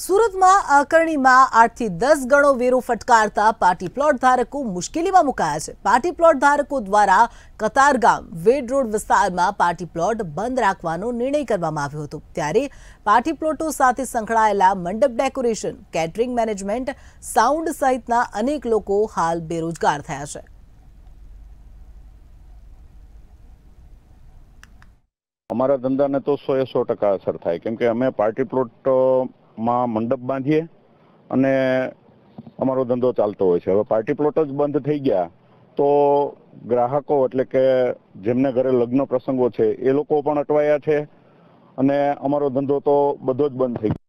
સુરતમાં આકરણીમાં આઠથી દસ ગણો વેરો ફટકારતા પાર્ટી પ્લોટ ધારકો મુશ્કેલીમાં મુકાયા છે પાર્ટી પ્લોટ ધારકો દ્વારા કતારગામ વેડ રોડ વિસ્તારમાં પાર્ટી પ્લોટ બંધ રાખવાનો નિર્ણય કરવામાં આવ્યો હતો ત્યારે પાર્ટી પ્લોટો સાથે સંકળાયેલા મંડપ ડેકોરેશન કેટરિંગ મેનેજમેન્ટ સાઉન્ડ સહિતના અનેક લોકો હાલ બેરોજગાર થયા છે અમારા ધંધાને તો સો એ સો ટકા અસર થાય કેમ કે અમે પાર્ટી પ્લોટ માં મંડપ બાંધીએ અને અમારો ધંધો ચાલતો હોય છે હવે પાર્ટી પ્લોટ જ બંધ થઈ ગયા તો ગ્રાહકો એટલે કે જેમને ઘરે લગ્ન પ્રસંગો છે એ લોકો પણ અટવાયા છે અને અમારો ધંધો તો બધો જ બંધ થઈ ગયો